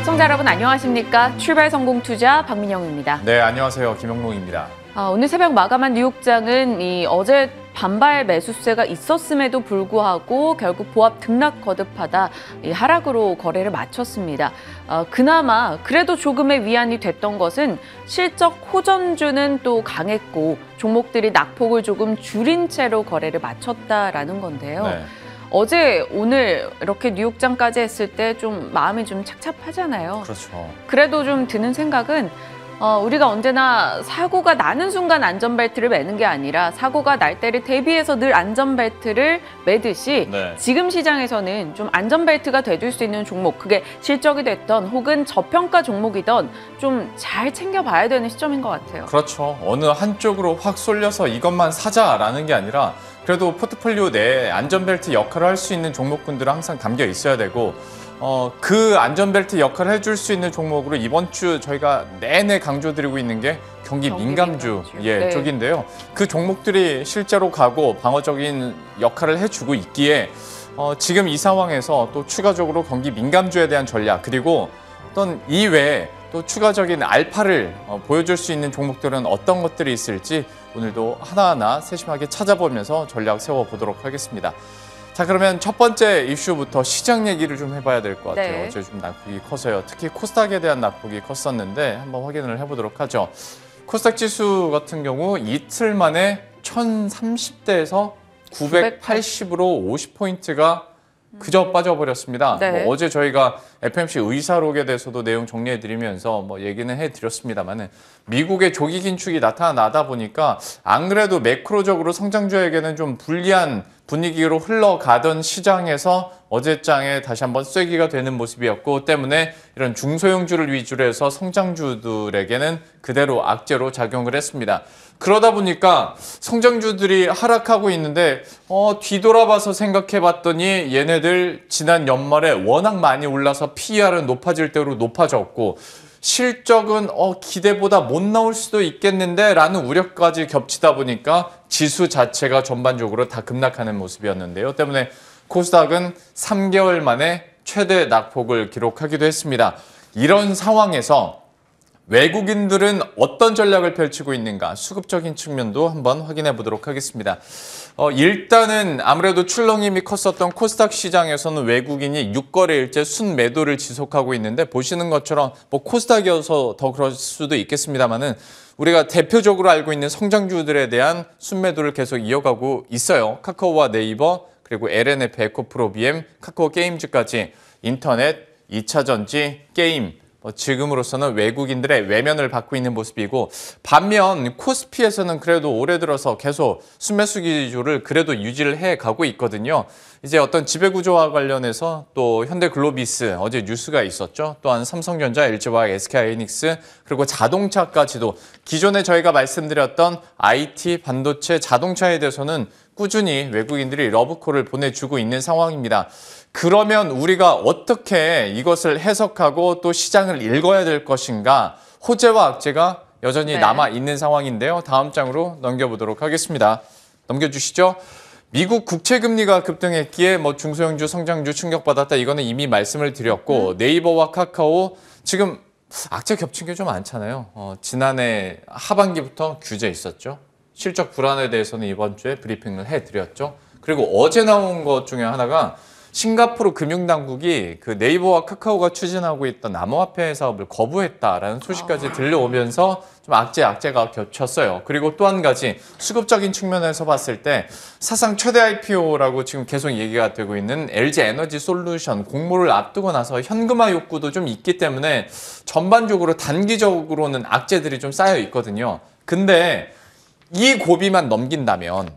시청자 여러분 안녕하십니까? 출발 성공 투자 박민영입니다. 네, 안녕하세요. 김영록입니다. 아, 오늘 새벽 마감한 뉴욕장은 이 어제 반발 매수세가 있었음에도 불구하고 결국 보합 등락 거듭하다 이 하락으로 거래를 마쳤습니다. 어, 그나마 그래도 조금의 위안이 됐던 것은 실적 호전주는 또 강했고 종목들이 낙폭을 조금 줄인 채로 거래를 마쳤다라는 건데요. 네. 어제 오늘 이렇게 뉴욕장까지 했을 때 좀 마음이 좀 착잡하잖아요. 그렇죠. 그래도 좀 드는 생각은 어, 우리가 언제나 사고가 나는 순간 안전벨트를 매는 게 아니라 사고가 날 때를 대비해서 늘 안전벨트를 매듯이 네. 지금 시장에서는 좀 안전벨트가 돼줄 수 있는 종목 그게 실적이 됐던 혹은 저평가 종목이던 좀 잘 챙겨봐야 되는 시점인 것 같아요. 그렇죠. 어느 한쪽으로 확 쏠려서 이것만 사자라는 게 아니라 그래도 포트폴리오 내에 안전벨트 역할을 할 수 있는 종목군들은 항상 담겨 있어야 되고 어, 그 안전벨트 역할을 해줄 수 있는 종목으로 이번 주 저희가 내내 강조드리고 있는 게 경기, 경기 민감주, 민감주. 예, 네. 쪽인데요. 그 종목들이 실제로 가고 방어적인 역할을 해주고 있기에 어, 지금 이 상황에서 또 추가적으로 경기 민감주에 대한 전략 그리고 어떤 이외에 또 추가적인 알파를 어, 보여줄 수 있는 종목들은 어떤 것들이 있을지 오늘도 하나하나 세심하게 찾아보면서 전략 세워보도록 하겠습니다. 자 그러면 첫 번째 이슈부터 시장 얘기를 좀 해봐야 될 것 같아요. 네. 어제 좀 낙폭이 커서요. 특히 코스닥에 대한 낙폭이 컸었는데 한번 확인을 해보도록 하죠. 코스닥 지수 같은 경우 이틀 만에 1030대에서 980으로 50포인트가 그저 빠져버렸습니다. 네. 뭐 어제 저희가 FMC 의사록에 대해서도 내용 정리해드리면서 뭐 얘기는 해드렸습니다만은 미국의 조기 긴축이 나타나다 보니까 안 그래도 매크로적으로 성장주에게는 좀 불리한 분위기로 흘러가던 시장에서 어제장에 다시 한번 쐐기가 되는 모습이었고 때문에 이런 중소형주를 위주로 해서 성장주들에게는 그대로 악재로 작용을 했습니다. 그러다 보니까 성장주들이 하락하고 있는데 어, 뒤돌아봐서 생각해봤더니 얘네들 지난 연말에 워낙 많이 올라서 PER은 높아질 대로 높아졌고 실적은 어, 기대보다 못 나올 수도 있겠는데 라는 우려까지 겹치다 보니까 지수 자체가 전반적으로 다 급락하는 모습이었는데요. 때문에 코스닥은 3개월 만에 최대 낙폭을 기록하기도 했습니다. 이런 상황에서 외국인들은 어떤 전략을 펼치고 있는가 수급적인 측면도 한번 확인해 보도록 하겠습니다. 어, 일단은 아무래도 출렁임이 컸었던 코스닥 시장에서는 외국인이 6거래일째 순매도를 지속하고 있는데 보시는 것처럼 뭐 코스닥이어서 더 그럴 수도 있겠습니다만은 우리가 대표적으로 알고 있는 성장주들에 대한 순매도를 계속 이어가고 있어요. 카카오와 네이버 그리고 LNF 에코프로비엠, 카카오 게임즈까지 인터넷, 2차전지, 게임 뭐 지금으로서는 외국인들의 외면을 받고 있는 모습이고 반면 코스피에서는 그래도 올해 들어서 계속 순매수 기조를 그래도 유지를 해가고 있거든요. 이제 어떤 지배구조와 관련해서 또 현대글로비스 어제 뉴스가 있었죠. 또한 삼성전자, l g 와 SK하이닉스 그리고 자동차까지도 기존에 저희가 말씀드렸던 IT, 반도체, 자동차에 대해서는 꾸준히 외국인들이 러브콜을 보내주고 있는 상황입니다. 그러면 우리가 어떻게 이것을 해석하고 또 시장을 읽어야 될 것인가 호재와 악재가 여전히 네. 남아 있는 상황인데요. 다음 장으로 넘겨보도록 하겠습니다. 넘겨주시죠. 미국 국채 금리가 급등했기에 뭐 중소형주 성장주 충격받았다 이거는 이미 말씀을 드렸고 음. 네이버와 카카오 지금 악재 겹친 게 좀 많잖아요. 어, 지난해 하반기부터 규제 있었죠. 실적 불안에 대해서는 이번 주에 브리핑을 해드렸죠. 그리고 어제 나온 것 중에 하나가 싱가포르 금융당국이 그 네이버와 카카오가 추진하고 있던 암호화폐 사업을 거부했다라는 소식까지 아. 들려오면서 좀 악재 악재가 겹쳤어요. 그리고 또 한 가지 수급적인 측면에서 봤을 때 사상 최대 IPO라고 지금 계속 얘기가 되고 있는 LG 에너지 솔루션 공모를 앞두고 나서 현금화 욕구도 좀 있기 때문에 전반적으로 단기적으로는 악재들이 좀 쌓여 있거든요. 근데 이 고비만 넘긴다면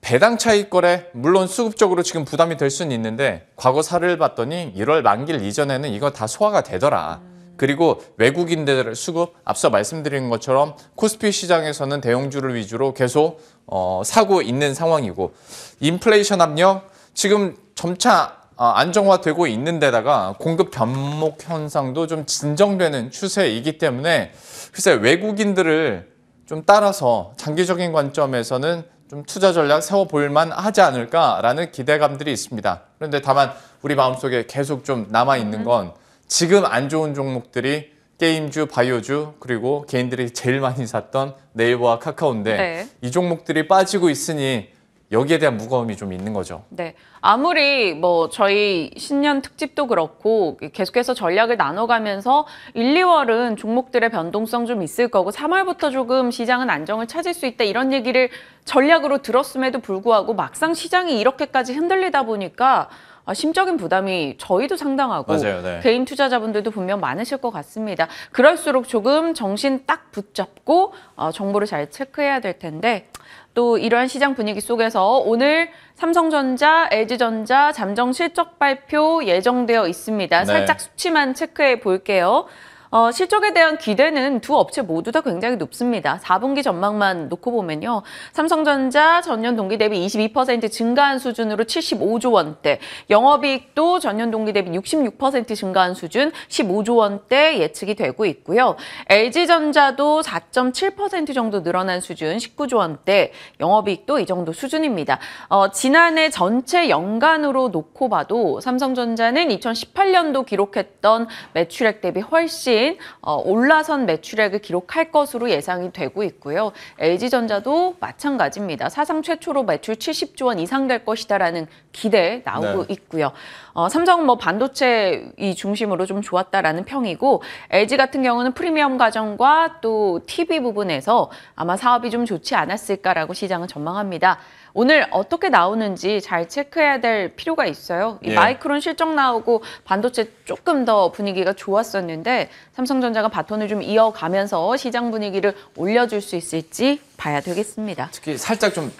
배당 차익 거래 물론 수급적으로 지금 부담이 될 수는 있는데 과거 사례를 봤더니 1월 만기일 이전에는 이거 다 소화가 되더라. 그리고 외국인들 수급 앞서 말씀드린 것처럼 코스피 시장에서는 대형주를 위주로 계속 어, 사고 있는 상황이고 인플레이션 압력 지금 점차 어, 안정화되고 있는 데다가 공급 변목 현상도 좀 진정되는 추세이기 때문에 글쎄 외국인들을 좀 따라서 장기적인 관점에서는 좀 투자 전략 세워 볼만 하지 않을까라는 기대감들이 있습니다. 그런데 다만 우리 마음속에 계속 좀 남아 있는 음. 건 지금 안 좋은 종목들이 게임주, 바이오주 그리고 개인들이 제일 많이 샀던 네이버와 카카오인데 네. 이 종목들이 빠지고 있으니 여기에 대한 무거움이 좀 있는 거죠. 네. 아무리 뭐 저희 신년 특집도 그렇고 계속해서 전략을 나눠가면서 1, 2월은 종목들의 변동성 좀 있을 거고 3월부터 조금 시장은 안정을 찾을 수 있다 이런 얘기를 전략으로 들었음에도 불구하고 막상 시장이 이렇게까지 흔들리다 보니까 아, 심적인 부담이 저희도 상당하고 맞아요, 네. 개인 투자자분들도 분명 많으실 것 같습니다. 그럴수록 조금 정신 딱 붙잡고 어, 정보를 잘 체크해야 될 텐데 또 이러한 시장 분위기 속에서 오늘 삼성전자, LG전자 잠정 실적 발표 예정되어 있습니다. 네. 살짝 수치만 체크해 볼게요. 어, 실적에 대한 기대는 두 업체 모두 다 굉장히 높습니다. 4분기 전망만 놓고 보면요. 삼성전자 전년 동기 대비 22% 증가한 수준으로 75조 원대, 영업이익도 전년 동기 대비 66% 증가한 수준 15조 원대 예측이 되고 있고요. LG전자도 4.7% 정도 늘어난 수준 19조 원대, 영업이익도 이 정도 수준입니다. 어, 지난해 전체 연간으로 놓고 봐도 삼성전자는 2018년도 기록했던 매출액 대비 훨씬 대신 어, 올라선 매출액을 기록할 것으로 예상이 되고 있고요. LG전자도 마찬가지입니다. 사상 최초로 매출 70조 원 이상 될 것이다라는 기대 나오고 네. 있고요. 어, 삼성은 뭐 반도체 이 중심으로 좀 좋았다라는 평이고 LG 같은 경우는 프리미엄 가정과또 TV 부분에서 아마 사업이 좀 좋지 않았을까라고 시장은 전망합니다. 오늘 어떻게 나오는지 잘 체크해야 될 필요가 있어요. 예. 마이크론 실적 나오고 반도체 조금 더 분위기가 좋았었는데 삼성전자가 바톤을 좀 이어가면서 시장 분위기를 올려줄 수 있을지 봐야 되겠습니다. 특히 살짝 좀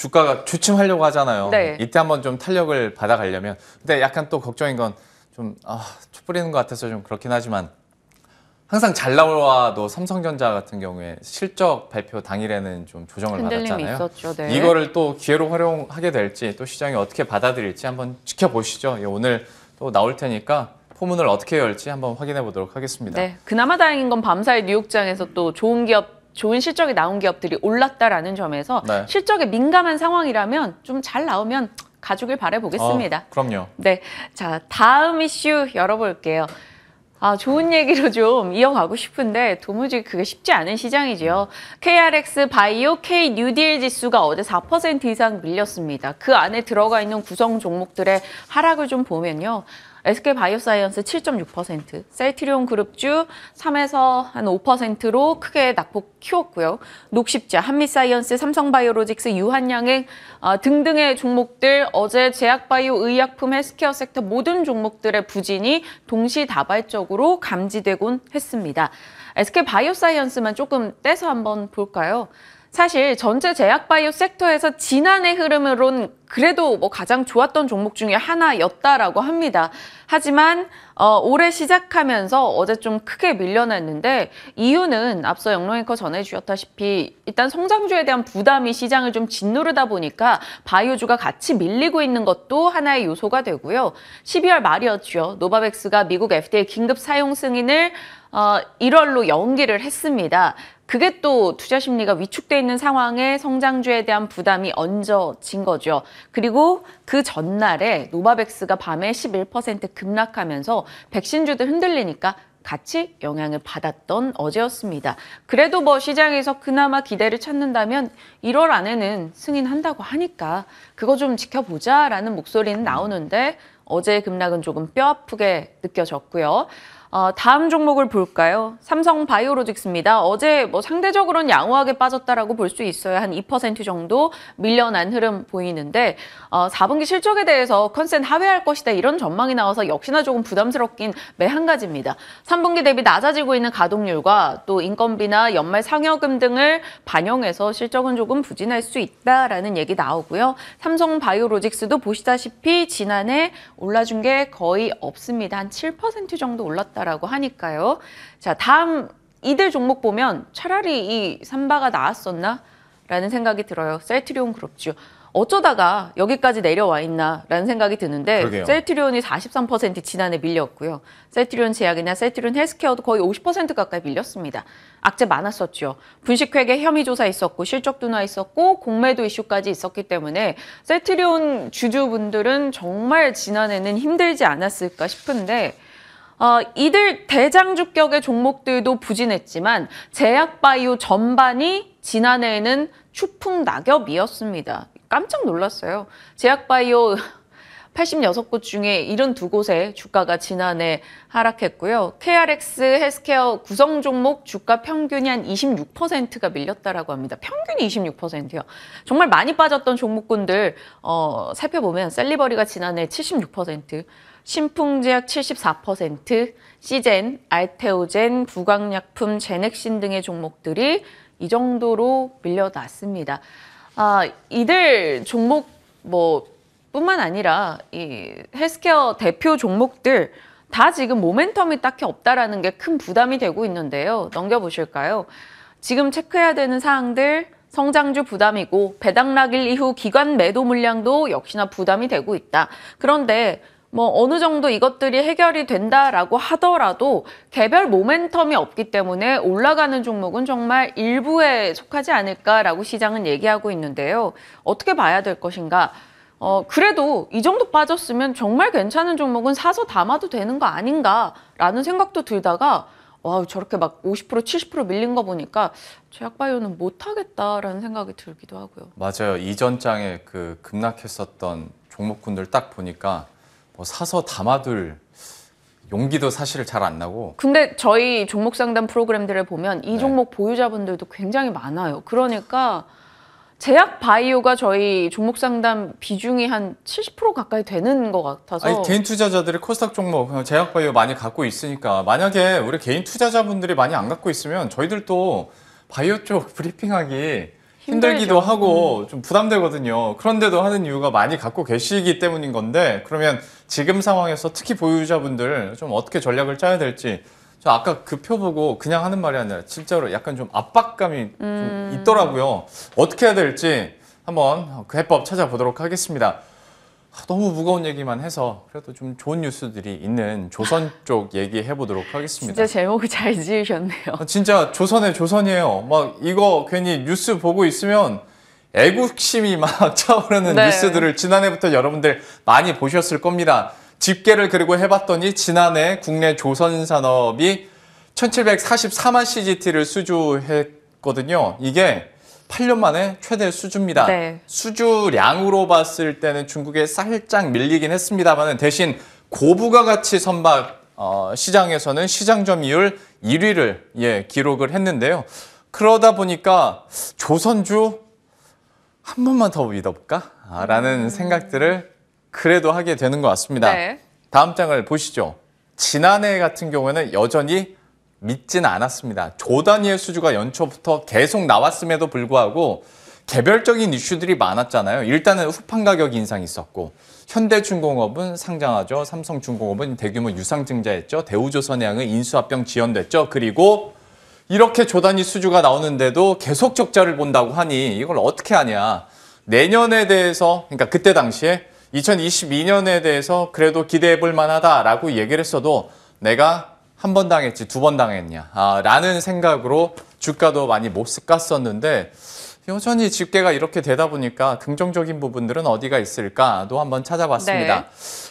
주가가 주춤하려고 하잖아요. 네. 이때 한번 좀 탄력을 받아가려면. 근데 약간 또 걱정인 건 좀, 아, 촛불이는 것 같아서 좀 그렇긴 하지만 항상 잘 나와도 삼성전자 같은 경우에 실적 발표 당일에는 좀 조정을 받았잖아요. 있었죠, 네. 이거를 또 기회로 활용하게 될지 또 시장이 어떻게 받아들일지 한번 지켜보시죠. 예, 오늘 또 나올 테니까 포문을 어떻게 열지 한번 확인해 보도록 하겠습니다. 네, 그나마 다행인 건 밤사이 뉴욕장에서 또 좋은 기업 좋은 실적이 나온 기업들이 올랐다라는 점에서 네. 실적에 민감한 상황이라면 좀 잘 나오면 가주길 바래보겠습니다. 아, 그럼요. 네. 자, 다음 이슈 열어볼게요. 아, 좋은 얘기로 좀 이어가고 싶은데 도무지 그게 쉽지 않은 시장이지요. KRX 바이오 K 뉴딜 지수가 어제 4% 이상 밀렸습니다. 그 안에 들어가 있는 구성 종목들의 하락을 좀 보면요. SK 바이오사이언스 7.6%, 셀트리온 그룹주 3에서 한 5%로 크게 낙폭 키웠고요. 녹십자, 한미사이언스, 삼성바이오로직스, 유한양행 어, 등등의 종목들 어제 제약바이오, 의약품, 헬스케어 섹터 모든 종목들의 부진이 동시다발적으로 감지되곤 했습니다. SK 바이오사이언스만 조금 떼서 한번 볼까요? 사실 전체 제약바이오 섹터에서 지난해 흐름으론 그래도 뭐 가장 좋았던 종목 중에 하나였다라고 합니다. 하지만 어, 올해 시작하면서 어제 좀 크게 밀려났는데 이유는 앞서 영롱앵커 전해주셨다시피 일단 성장주에 대한 부담이 시장을 좀 짓누르다 보니까 바이오주가 같이 밀리고 있는 것도 하나의 요소가 되고요. 12월 말이었죠. 노바백스가 미국 FDA 긴급 사용 승인을 어, 1월로 연기를 했습니다. 그게 또 투자 심리가 위축돼 있는 상황에 성장주에 대한 부담이 얹어진 거죠. 그리고 그 전날에 노바백스가 밤에 11% 급락하면서 백신주들 흔들리니까 같이 영향을 받았던 어제였습니다. 그래도 뭐 시장에서 그나마 기대를 찾는다면 1월 안에는 승인한다고 하니까 그거 좀 지켜보자라는 목소리는 나오는데 어제의 급락은 조금 뼈아프게 느껴졌고요. 어, 다음 종목을 볼까요? 삼성 바이오로직스입니다. 어제 뭐 상대적으로는 양호하게 빠졌다라고 볼 수 있어요. 한 2% 정도 밀려난 흐름 보이는데 어, 4분기 실적에 대해서 컨센 하회할 것이다 이런 전망이 나와서 역시나 조금 부담스럽긴 매 한가지입니다. 3분기 대비 낮아지고 있는 가동률과 또 인건비나 연말 상여금 등을 반영해서 실적은 조금 부진할 수 있다라는 얘기 나오고요. 삼성 바이오로직스도 보시다시피 지난해 올라준 게 거의 없습니다. 한 7% 정도 올랐다. 같다라고 하니까요. 자, 다음 이들 종목 보면 차라리 이 삼바가 나았었나? 라는 생각이 들어요. 셀트리온 그룹주. 어쩌다가 여기까지 내려와 있나라는 생각이 드는데 그러게요. 셀트리온이 43% 지난해 밀렸고요. 셀트리온 제약이나 셀트리온 헬스케어도 거의 50% 가까이 밀렸습니다. 악재 많았었죠. 분식회계 혐의 조사 있었고 실적 둔화 있었고 공매도 이슈까지 있었기 때문에 셀트리온 주주분들은 정말 지난해는 힘들지 않았을까 싶은데 어, 이들 대장주격의 종목들도 부진했지만 제약바이오 전반이 지난해에는 추풍 낙엽이었습니다. 깜짝 놀랐어요. 제약바이오 86곳 중에 72곳의 주가가 지난해 하락했고요. KRX 헬스케어 구성 종목 주가 평균이 한 26%가 밀렸다라고 합니다. 평균이 26%요. 정말 많이 빠졌던 종목군들 어, 살펴보면 셀리버리가 지난해 76%, 신풍제약 74%, 시젠, 알테오젠, 부강약품, 제넥신 등의 종목들이 이 정도로 밀려났습니다. 아, 이들 종목 뭐 뿐만 아니라 이 헬스케어 대표 종목들 다 지금 모멘텀이 딱히 없다라는 게 큰 부담이 되고 있는데요. 넘겨보실까요? 지금 체크해야 되는 사항들 성장주 부담이고 배당락일 이후 기관 매도 물량도 역시나 부담이 되고 있다. 그런데 뭐 어느 정도 이것들이 해결이 된다라고 하더라도 개별 모멘텀이 없기 때문에 올라가는 종목은 정말 일부에 속하지 않을까라고 시장은 얘기하고 있는데요. 어떻게 봐야 될 것인가? 어, 그래도 이 정도 빠졌으면 정말 괜찮은 종목은 사서 담아도 되는 거 아닌가라는 생각도 들다가 와 저렇게 막 50% 70% 밀린 거 보니까 제약바이오는 못하겠다라는 생각이 들기도 하고요. 맞아요. 이전 장에 그 급락했었던 종목군들 딱 보니까 뭐 사서 담아둘 용기도 사실 잘안 나고. 근데 저희 종목 상담 프로그램들을 보면 이 네. 종목 보유자분들도 굉장히 많아요. 그러니까 제약 바이오가 저희 종목 상담 비중이 한 70% 가까이 되는 것 같아서 아니, 개인 투자자들이 코스닥 종목 어, 제약 바이오 많이 갖고 있으니까 만약에 우리 개인 투자자분들이 많이 안 갖고 있으면 저희들도 바이오 쪽 브리핑하기 힘들기도 하고 음. 좀 부담되거든요. 그런데도 하는 이유가 많이 갖고 계시기 때문인 건데 그러면 지금 상황에서 특히 보유자분들 좀 어떻게 전략을 짜야 될지 저 아까 그 표 보고 그냥 하는 말이 아니라 진짜로 약간 좀 압박감이 음... 좀 있더라고요. 어떻게 해야 될지 한번 그 해법 찾아보도록 하겠습니다. 아, 너무 무거운 얘기만 해서 그래도 좀 좋은 뉴스들이 있는 조선 쪽 얘기해 보도록 하겠습니다. 진짜 제목을 잘 지으셨네요. 아, 진짜 조선의 조선이에요. 막 이거 괜히 뉴스 보고 있으면 애국심이 막 차오르는 네. 뉴스들을 지난해부터 여러분들 많이 보셨을 겁니다. 집계를 그리고 해봤더니 지난해 국내 조선 산업이 1744만 CGT를 수주했거든요. 이게 8년 만에 최대 수주입니다. 네. 수주량으로 봤을 때는 중국에 살짝 밀리긴 했습니다만 대신 고부가 가치 선박 어, 시장에서는 시장 점유율 1위를 예, 기록을 했는데요. 그러다 보니까 조선주 한 번만 더 믿어볼까? 라는 음. 생각들을 그래도 하게 되는 것 같습니다. 네. 다음 장을 보시죠. 지난해 같은 경우에는 여전히 믿진 않았습니다. 조단위의 수주가 연초부터 계속 나왔음에도 불구하고 개별적인 이슈들이 많았잖아요. 일단은 후판 가격 인상이 있었고 현대중공업은 상장하죠. 삼성중공업은 대규모 유상증자했죠. 대우조선해양은 인수합병 지연됐죠. 그리고 이렇게 조단위 수주가 나오는데도 계속 적자를 본다고 하니 이걸 어떻게 하냐. 내년에 대해서 그러니까 그때 당시에 2022년에 대해서 그래도 기대해 볼 만하다라고 얘기를 했어도 내가 한번 당했지 두 번 당했냐 아, 라는 생각으로 주가도 많이 못 깠었는데 여전히 집계가 이렇게 되다 보니까 긍정적인 부분들은 어디가 있을까도 한번 찾아봤습니다. 네.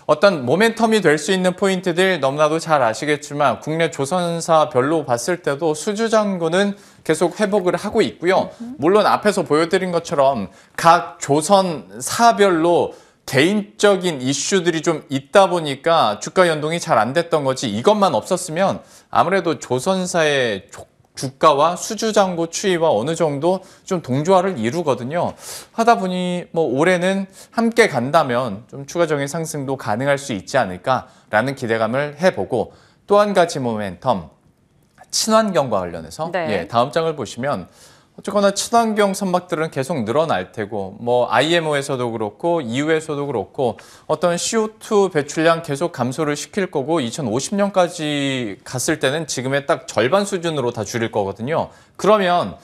어떤 모멘텀이 될 수 있는 포인트들 너무나도 잘 아시겠지만 국내 조선사 별로 봤을 때도 수주장군은 계속 회복을 하고 있고요. 물론 앞에서 보여드린 것처럼 각 조선사별로 개인적인 이슈들이 좀 있다 보니까 주가 연동이 잘 안 됐던 거지 이것만 없었으면 아무래도 조선사의 주가와 수주장고 추이와 어느 정도 좀 동조화를 이루거든요. 하다 보니 뭐 올해는 함께 간다면 좀 추가적인 상승도 가능할 수 있지 않을까라는 기대감을 해보고 또 한 가지 모멘텀 친환경과 관련해서 네. 예, 다음 장을 보시면 어쨌거나 친환경 선박들은 계속 늘어날 테고 뭐 IMO에서도 그렇고 EU에서도 그렇고 어떤 CO2 배출량 계속 감소를 시킬 거고 2050년까지 갔을 때는 지금의 딱 절반 수준으로 다 줄일 거거든요. 그러면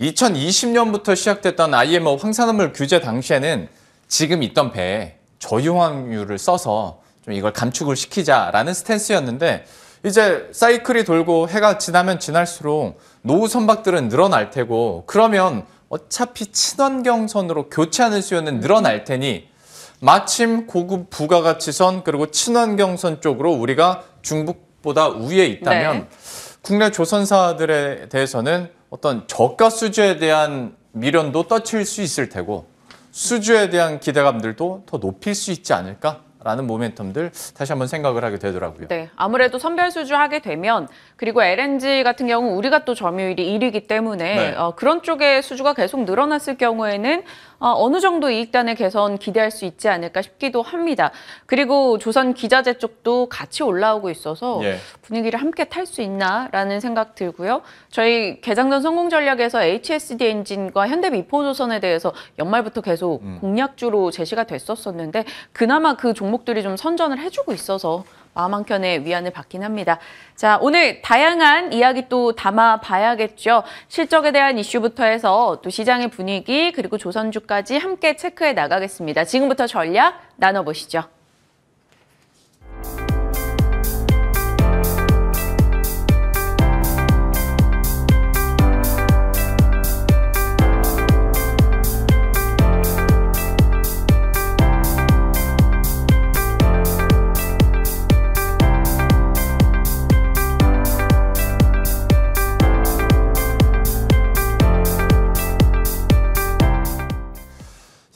2020년부터 시작됐던 IMO 황산화물 규제 당시에는 지금 있던 배에 저유황유를 써서 좀 이걸 감축을 시키자라는 스탠스였는데 이제 사이클이 돌고 해가 지나면 지날수록 노후 선박들은 늘어날 테고 그러면 어차피 친환경선으로 교체하는 수요는 늘어날 테니 마침 고급 부가가치선 그리고 친환경선 쪽으로 우리가 중국보다 우위에 있다면 네. 국내 조선사들에 대해서는 어떤 저가 수주에 대한 미련도 떨칠 수 있을 테고 수주에 대한 기대감들도 더 높일 수 있지 않을까 라는 모멘텀들 다시 한번 생각을 하게 되더라고요. 네, 아무래도 선별 수주하게 되면 그리고 LNG 같은 경우 우리가 또 점유율이 1위기 때문에 네. 어, 그런 쪽에 수주가 계속 늘어났을 경우에는 아, 어느 정도 이익단의 개선 기대할 수 있지 않을까 싶기도 합니다. 그리고 조선 기자재 쪽도 같이 올라오고 있어서 예. 분위기를 함께 탈 수 있나라는 생각 들고요. 저희 개장전 성공 전략에서 HSD 엔진과 현대 미포조선에 대해서 연말부터 계속 음. 공략주로 제시가 됐었었는데 그나마 그 종목들이 좀 선전을 해주고 있어서 마음 한켠에 위안을 받긴 합니다. 자, 오늘 다양한 이야기 또 담아 봐야겠죠. 실적에 대한 이슈부터 해서 또 시장의 분위기 그리고 조선주까지 함께 체크해 나가겠습니다. 지금부터 전략 나눠보시죠.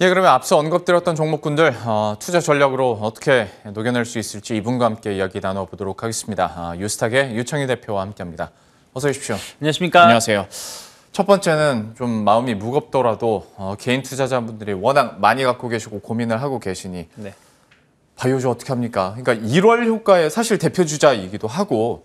예, 그러면 앞서 언급드렸던 종목군들 어, 투자 전략으로 어떻게 녹여낼 수 있을지 이분과 함께 이야기 나눠보도록 하겠습니다. 아, 유스탁의 유창희 대표와 함께합니다. 어서 오십시오. 안녕하십니까. 안녕하세요. 첫 번째는 좀 마음이 무겁더라도 어, 개인 투자자분들이 워낙 많이 갖고 계시고 고민을 하고 계시니 네. 바이오주 어떻게 합니까? 그러니까 1월 효과에 사실 대표 주자이기도 하고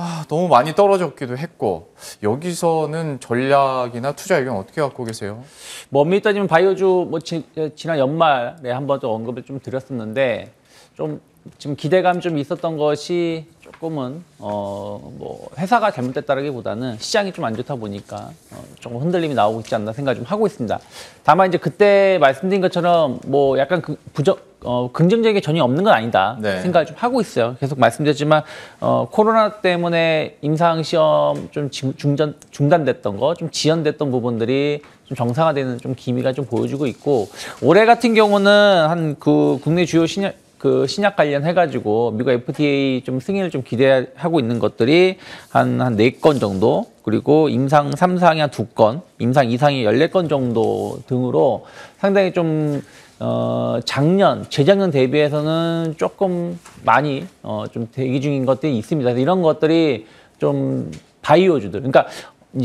아, 너무 많이 떨어졌기도 했고 여기서는 전략이나 투자 의견 어떻게 갖고 계세요? 멀미 따지 바이오주 뭐 지, 지난 연말에 한번 언급을 좀 드렸었는데 좀 지금 기대감 좀 있었던 것이 조금은 어 뭐 회사가 잘못됐다라기보다는 시장이 좀 안 좋다 보니까 어 조금 흔들림이 나오고 있지 않나 생각 좀 하고 있습니다. 다만 이제 그때 말씀드린 것처럼 뭐 약간 그 부적 어 긍정적인 게 전혀 없는 건 아니다 네. 생각을 좀 하고 있어요. 계속 말씀드렸지만 어 코로나 때문에 임상 시험 좀 중전 중단됐던 거, 좀 지연됐던 부분들이 좀 정상화되는 좀 기미가 좀 보여주고 있고 올해 같은 경우는 한 그 국내 주요 신약 그 신약 관련해 가지고 미국 FDA 좀 승인을 좀 기대하고 있는 것들이 한 한 네 건 정도 그리고 임상 삼상이 한 두건 임상 이상이 열네 건 정도 등으로 상당히 좀 어, 작년, 재작년 대비해서는 조금 많이 어, 좀 대기 중인 것들이 있습니다. 그래서 이런 것들이 좀 바이오주들. 그러니까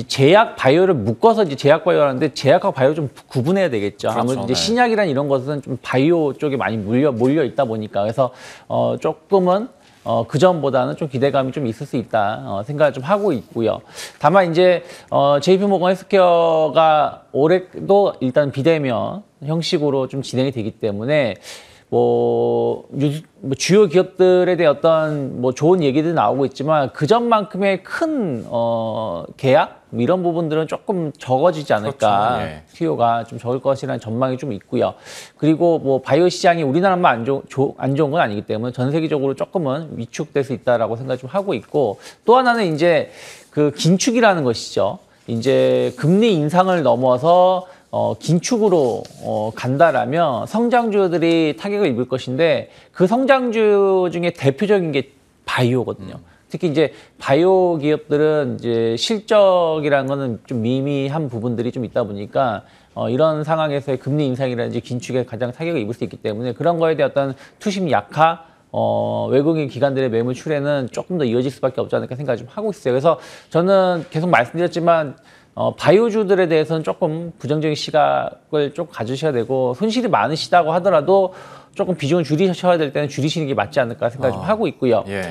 제약 바이오를 묶어서 이제 제약 바이오 하는데 제약과 바이오 좀 구분해야 되겠죠. 그렇죠, 아무래도 이제 네. 신약이란 이런 것은 좀 바이오 쪽에 많이 몰려 몰려 있다 보니까 그래서 어 조금은 어, 그 전보다는 좀 기대감이 좀 있을 수 있다 어, 생각을 좀 하고 있고요. 다만 이제 어, JP 모건 헬스케어가 올해도 일단 비대면 형식으로 좀 진행이 되기 때문에 뭐, 뭐 주요 기업들에 대한 어떤 뭐 좋은 얘기들이 나오고 있지만 그 전만큼의 큰 어, 계약 뭐 이런 부분들은 조금 적어지지 않을까 그렇죠. 예. 수요가 좀 적을 것이라는 전망이 좀 있고요. 그리고 뭐 바이오 시장이 우리나라만 안, 조, 조, 안 좋은 건 아니기 때문에 전 세계적으로 조금은 위축될 수 있다라고 생각 좀 하고 있고 또 하나는 이제 그 긴축이라는 것이죠. 이제 금리 인상을 넘어서 어, 긴축으로 어, 간다라면 성장주들이 타격을 입을 것인데 그 성장주 중에 대표적인 게 바이오거든요. 음. 특히 이제 바이오 기업들은 이제 실적이라는 거는 좀 미미한 부분들이 좀 있다 보니까 어, 이런 상황에서의 금리 인상이라든지 긴축에 가장 타격을 입을 수 있기 때문에 그런 거에 대한 어떤 투심 약화 어, 외국인 기관들의 매물 출회는 조금 더 이어질 수밖에 없지 않을까 생각 을좀 하고 있어요. 그래서 저는 계속 말씀드렸지만 어, 바이오주들에 대해서는 조금 부정적인 시각을 좀 가지셔야 되고 손실이 많으시다고 하더라도 조금 비중을 줄이셔야 될 때는 줄이시는 게 맞지 않을까 생각 좀 어, 하고 있고요. 예.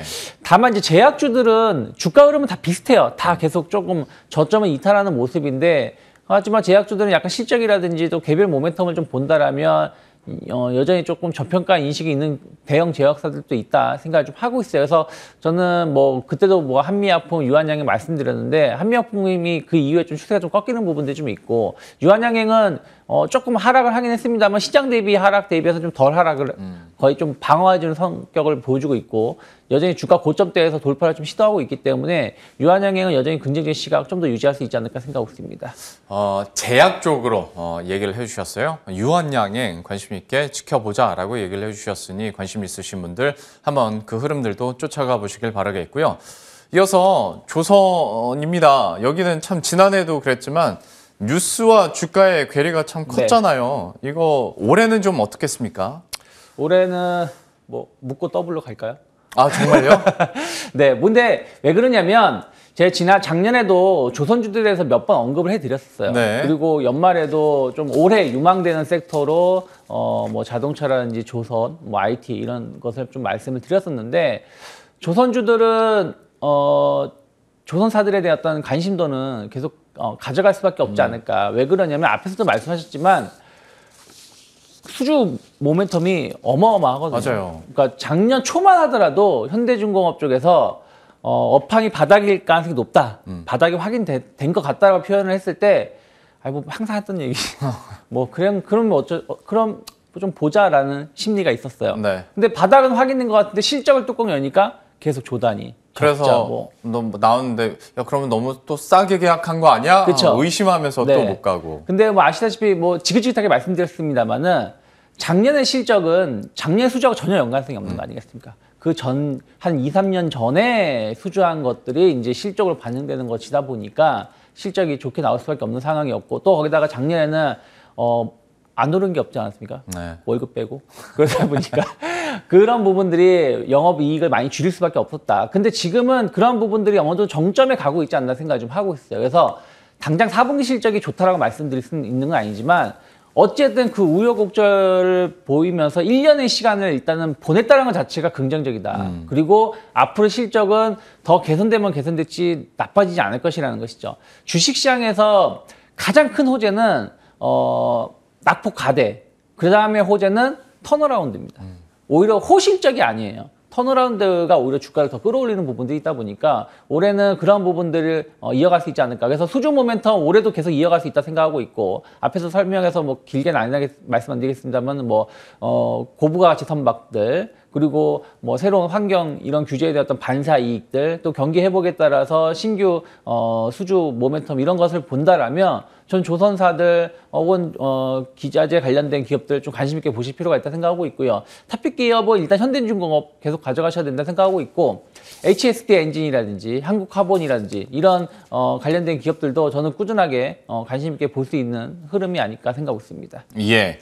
다만 이제 제약주들은 주가 흐름은 다 비슷해요. 다 계속 조금 저점을 이탈하는 모습인데 하지만 제약주들은 약간 실적이라든지 또 개별 모멘텀을 좀 본다라면 어, 여전히 조금 저평가 인식이 있는 대형 제약사들도 있다 생각을 좀 하고 있어요. 그래서 저는 뭐 그때도 뭐 한미약품, 유한양행 말씀드렸는데 한미약품이 그 이후에 좀 추세가 좀 꺾이는 부분들이 좀 있고 유한양행은 어, 조금 하락을 하긴 했습니다만 시장 대비 하락 대비해서 좀 덜 하락을 음. 거의 좀 방어해주는 성격을 보여주고 있고 여전히 주가 고점대에서 돌파를 좀 시도하고 있기 때문에 유한양행은 여전히 긍정적인 시각 좀 더 유지할 수 있지 않을까 생각하고 있습니다. 어, 제약 쪽으로 어, 얘기를 해주셨어요. 유한양행 관심 있게 지켜보자라고 얘기를 해주셨으니 관심 있으신 분들 한번 그 흐름들도 쫓아가 보시길 바라겠고요. 이어서 조선입니다. 여기는 참 지난해도 그랬지만 뉴스와 주가의 괴리가 참 네. 컸잖아요. 네. 이거 올해는 좀 어떻겠습니까? 올해는 뭐 묻고 더블로 갈까요? 아 정말요? 네, 뭔데 왜 그러냐면 제 지난 작년에도 조선주들에 대해서 몇 번 언급을 해드렸었어요. 네. 그리고 연말에도 좀 올해 유망되는 섹터로 어뭐 자동차라든지 조선, 뭐 IT 이런 것을 좀 말씀을 드렸었는데 조선주들은 어 조선사들에 대한 관심도는 계속 어, 가져갈 수밖에 없지 음. 않을까. 왜 그러냐면 앞에서도 말씀하셨지만 수주 모멘텀이 어마어마하거든요. 맞아요. 그러니까 작년 초만 하더라도 현대중공업 쪽에서 어, 업황이 바닥일 가능성이 높다. 음. 바닥이 확인된 것 같다라고 표현을 했을 때, 아이 뭐 항상 했던 얘기. 뭐 그럼 그럼 뭐 어쩌 어, 그럼 좀 보자라는 심리가 있었어요. 네. 근데 바닥은 확인된 것 같은데 실적을 뚜껑 여니까 계속 조단이. 그래서 뭐. 너무 뭐 나왔는데 야 그러면 너무 또 싸게 계약한 거 아니야? 그쵸? 뭐 의심하면서 네. 또못 가고. 근데 뭐 아시다시피 뭐 지긋지긋하게 말씀드렸습니다만은 작년의 실적은 작년 수주하고 전혀 연관성이 없는 음. 거 아니겠습니까? 그 전 한 2, 3년 전에 수주한 것들이 이제 실적으로 반영되는 것이다 보니까 실적이 좋게 나올 수밖에 없는 상황이었고 또 거기다가 작년에는 어안 오른 게 없지 않았습니까? 네. 월급 빼고. 그러다 보니까 그런 부분들이 영업 이익을 많이 줄일 수밖에 없었다. 근데 지금은 그런 부분들이 어느 정도 정점에 가고 있지 않나 생각을 좀 하고 있어요. 그래서 당장 4분기 실적이 좋다라고 말씀드릴 수는 있는 건 아니지만 어쨌든 그 우여곡절을 보이면서 1년의 시간을 일단은 보냈다는 것 자체가 긍정적이다. 음. 그리고 앞으로 실적은 더 개선되면 개선됐지 나빠지지 않을 것이라는 것이죠. 주식시장에서 가장 큰 호재는 어 낙폭 가대. 그 다음에 호재는 턴어라운드입니다. 음. 오히려 호실적이 아니에요. 턴어라운드가 오히려 주가를 더 끌어올리는 부분들이 있다 보니까 올해는 그런 부분들을 어, 이어갈 수 있지 않을까. 그래서 수주 모멘텀 올해도 계속 이어갈 수 있다 생각하고 있고 앞에서 설명해서 뭐 길게 나뉘게 말씀 드리겠습니다만 뭐 어, 고부가 가치 선박들 그리고 뭐 새로운 환경 이런 규제에 대한 어떤 반사 이익들 또 경기 회복에 따라서 신규 어, 수주 모멘텀 이런 것을 본다라면 전 조선사들 어, 혹은 어, 기자재 관련된 기업들 좀 관심 있게 보실 필요가 있다 생각하고 있고요. 탑픽 기업은 일단 현대중공업 계속 가져가셔야 된다 생각하고 있고 HSD 엔진이라든지 한국화본이라든지 이런 어, 관련된 기업들도 저는 꾸준하게 어, 관심 있게 볼 수 있는 흐름이 아닐까 생각하고 있습니다. 예.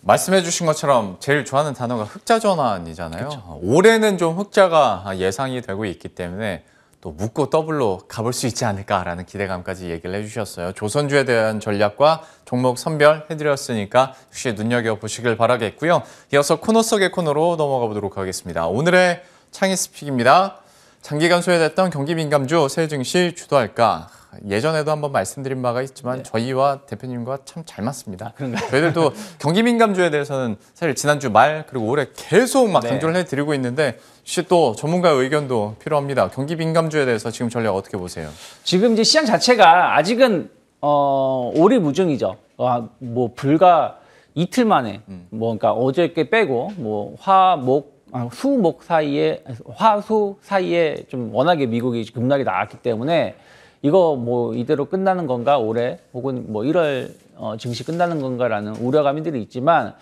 말씀해 주신 것처럼 제일 좋아하는 단어가 흑자 전환이잖아요. 그쵸. 올해는 좀 흑자가 예상이 되고 있기 때문에 또 묻고 더블로 가볼 수 있지 않을까라는 기대감까지 얘기를 해주셨어요. 조선주에 대한 전략과 종목 선별 해드렸으니까 역시 눈여겨보시길 바라겠고요. 이어서 코너 속의 코너로 넘어가 보도록 하겠습니다. 오늘의 창의 스픽입니다. 장기간 소외됐던 경기 민감주 세일 증시 주도할까? 예전에도 한번 말씀드린 바가 있지만 네. 저희와 대표님과 참 잘 맞습니다. 아, 저희들도 경기 민감주에 대해서는 사실 지난주 말 그리고 올해 계속 막 네. 강조를 해드리고 있는데 혹시 또 전문가 의견도 의 필요합니다. 경기 민감주에 대해서 지금 전략 어떻게 보세요? 지금 이제 시장 자체가 아직은 어, 오리무중이죠. 아, 뭐 불과 이틀 만에 음. 뭐 그러니까 어저께 빼고 뭐 화, 목, 아, 수목 사이에 화수 사이에 좀 워낙에 미국이 급락이 나왔기 때문에 이거 뭐 이대로 끝나는 건가 올해 혹은 뭐 1월 어, 증시 끝나는 건가라는 우려감들이 이 있지만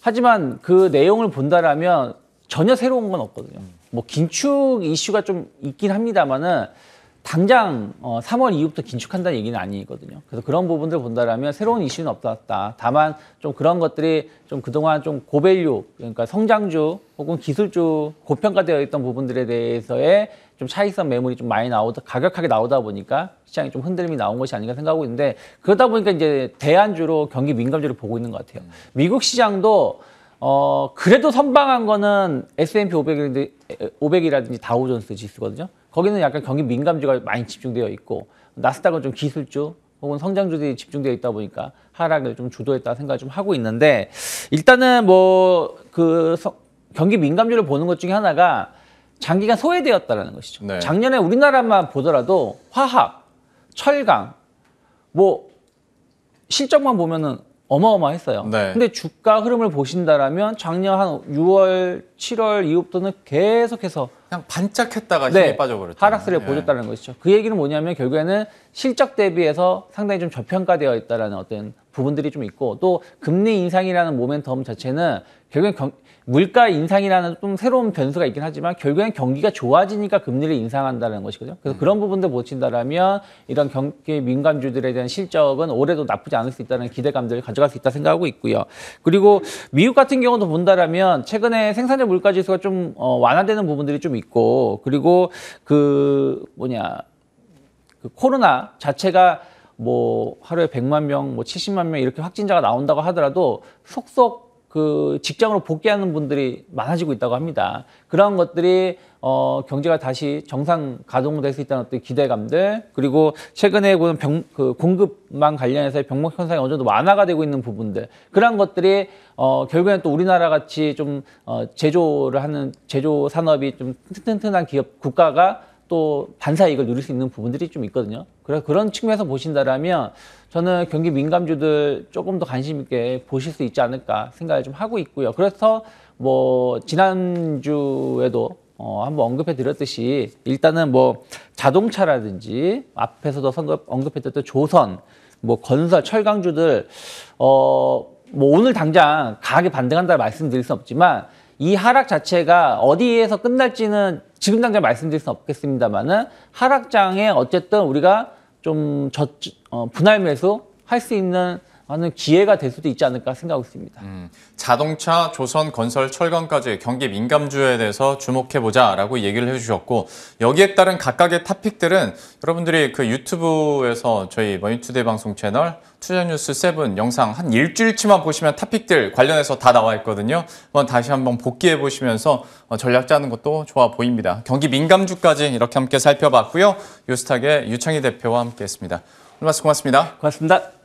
하지만 그 내용을 본다라면 전혀 새로운 건 없거든요. 뭐 긴축 이슈가 좀 있긴 합니다만은 당장 어, 3월 이후부터 긴축한다는 얘기는 아니거든요. 그래서 그런 부분들 본다라면 새로운 이슈는 없었다. 다만 좀 그런 것들이 좀 그동안 좀 고밸류 그러니까 성장주 혹은 기술주 고평가되어 있던 부분들에 대해서의 좀 차익성 매물이 좀 많이 나오다 가격하게 나오다 보니까 시장이 좀 흔들림이 나온 것이 아닌가 생각하고 있는데 그러다 보니까 이제 대안주로 경기 민감주를 보고 있는 것 같아요. 미국 시장도 어, 그래도 선방한 거는 S&P 500이라든지 다우존스 지수거든요. 거기는 약간 경기 민감주가 많이 집중되어 있고 나스닥은 좀 기술주 혹은 성장주들이 집중되어 있다 보니까 하락을 좀 주도했다 생각을 좀 하고 있는데 일단은 뭐 그 경기 민감주를 보는 것 중에 하나가 장기간 소외되었다라는 것이죠. 네. 작년에 우리나라만 보더라도 화학, 철강 뭐 실적만 보면은 어마어마했어요. 네. 근데 주가 흐름을 보신다라면 작년 한 6월, 7월 이후부터는 계속해서 그냥 반짝했다가 이 네, 빠져버렸죠. 하락세를 예. 보였다는 것이죠. 그 얘기는 뭐냐면 결국에는 실적 대비해서 상당히 좀 저평가되어 있다라는 어떤 부분들이 좀 있고 또 금리 인상이라는 모멘텀 자체는 결국엔 경, 물가 인상이라는 좀 새로운 변수가 있긴 하지만 결국엔 경기가 좋아지니까 금리를 인상한다는 것이거든요. 그래서 음. 그런 부분들 보친다라면 이런 경기 민간주들에 대한 실적은 올해도 나쁘지 않을 수 있다는 기대감들을 가져갈 수 있다 생각하고 있고요. 그리고 미국 같은 경우도 본다라면 최근에 생산자 물가 지수가 좀 어, 완화되는 부분들이 좀 있고 그리고 그 뭐냐 그 코로나 자체가 뭐 하루에 100만 명, 뭐 70만 명 이렇게 확진자가 나온다고 하더라도 속속 그 직장으로 복귀하는 분들이 많아지고 있다고 합니다. 그러한 것들이 어, 경제가 다시 정상 가동될 수 있다는 어떤 기대감들 그리고 최근에 보는 병, 그 공급망 관련해서의 병목 현상이 어느 정도 완화가 되고 있는 부분들 그러한 것들이 어, 결국에는 또 우리나라 같이 좀 어, 제조를 하는 제조 산업이 좀 튼튼한 기업 국가가 또 반사 이익을 누릴 수 있는 부분들이 좀 있거든요. 그래서 그런 측면에서 보신다라면 저는 경기 민감주들 조금 더 관심 있게 보실 수 있지 않을까 생각을 좀 하고 있고요. 그래서 뭐 지난주에도 어, 한번 언급해 드렸듯이 일단은 뭐 자동차라든지 앞에서도 언급, 언급했던 조선, 뭐 건설, 철강주들 어, 뭐 오늘 당장 강하게 반등한다 말씀드릴 수 없지만 이 하락 자체가 어디에서 끝날지는 지금 당장 말씀드릴 수 없겠습니다만은 하락장에 어쨌든 우리가 좀 저, 어, 분할 매수 할 수 있는 하는 기회가 될 수도 있지 않을까 생각하고 있습니다. 음, 자동차, 조선, 건설, 철강까지 경기 민감주에 대해서 주목해보자라고 얘기를 해주셨고 여기에 따른 각각의 탑픽들은 여러분들이 그 유튜브에서 저희 머니투데이 방송 채널 투자뉴스 7 영상 한 일주일치만 보시면 탑픽들 관련해서 다 나와 있거든요. 한번 다시 한번 복귀해 보시면서 어, 전략 짜는 것도 좋아 보입니다. 경기 민감주까지 이렇게 함께 살펴봤고요. 유스탁의 유창희 대표와 함께했습니다. 오늘 말씀 고맙습니다. 고맙습니다.